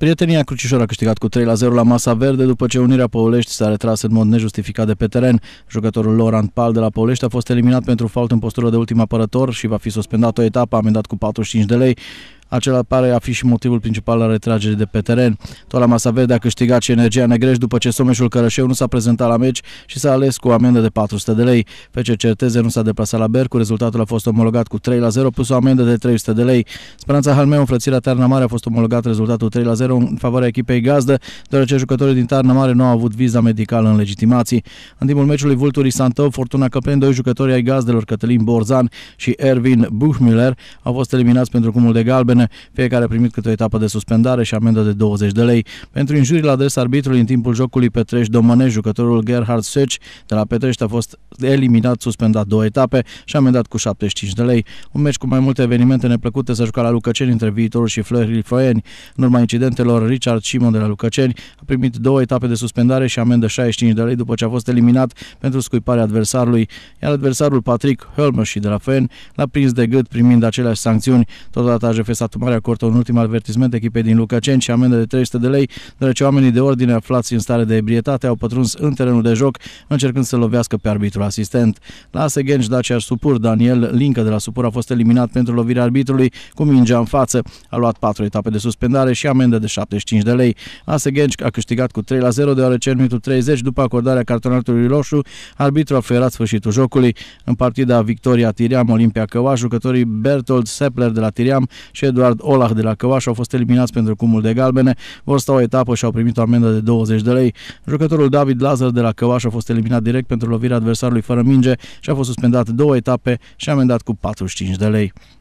Prietenia Crucișor a câștigat cu 3 la 0 la Masa Verde după ce Unirea Păulești s-a retras în mod nejustificat de pe teren. Jucătorul Loran Pal de la Păulești a fost eliminat pentru fault în postură de ultim apărător și va fi suspendat o etapă amendat cu 45 de lei. Acela pare a fi și motivul principal al retragerii de pe teren. la Masa Verde a câștigat și energia negreș după ce Someșul Cărășeu nu s-a prezentat la meci și s-a ales cu o amendă de 400 de lei. ce Certeze nu s-a deplasat la Bercu, rezultatul a fost omologat cu 3 la 0 plus o amendă de 300 de lei. Speranța Halmeu, înfrățirea Tarna Mare a fost omologat rezultatul 3 la 0 în favoarea echipei gazdă, deoarece jucătorii din Tarna Mare nu au avut viza medicală în legitimații. În timpul meciului Vulturii Santov, Fortuna Căpren, doi jucători ai gazdelor Cătălin Borzan și Ervin Buchmüller au fost eliminați pentru cumul de galben Europene, fiecare a primit câte o etapă de suspendare și amendă de 20 de lei. Pentru injurii la adresa arbitrului în timpul jocului Petreș Domane, jucătorul Gerhard Seci de la Petreș a fost eliminat, suspendat două etape și amendat cu 75 de lei. Un meci cu mai multe evenimente neplăcute s-a jucat la Lucăceni între viitorul și Flori Foeni. În urma incidentelor, Richard Simon de la Lucăceni a primit două etape de suspendare și amendă 65 de lei după ce a fost eliminat pentru scuiparea adversarului, iar adversarul Patrick Hölmer și de la Foieni l-a prins de gât primind aceleași sancțiuni. Totodată AJF s-a Sărat. Marea Corte un ultim avertisment echipei din Lucaceni și amendă de 300 de lei, deoarece oamenii de ordine aflați în stare de ebrietate au pătruns în terenul de joc, încercând să lovească pe arbitrul asistent. La Seghenci, Dacia Supur, Daniel Linca de la Supur a fost eliminat pentru lovirea arbitrului cu mingea în față. A luat patru etape de suspendare și amendă de 75 de lei. La Genci a câștigat cu 3 la 0 deoarece în minutul 30 după acordarea cartonatului roșu, arbitru a ferat sfârșitul jocului. În partida Victoria Tiriam Olimpia Căua, jucătorii Bertold Sepler de la Tiriam și Eduard Eduard Olah de la Căvaș au fost eliminați pentru cumul de galbene, vor sta o etapă și au primit o amendă de 20 de lei. Jucătorul David Lazar de la Căvaș a fost eliminat direct pentru lovirea adversarului fără minge și a fost suspendat două etape și amendat cu 45 de lei.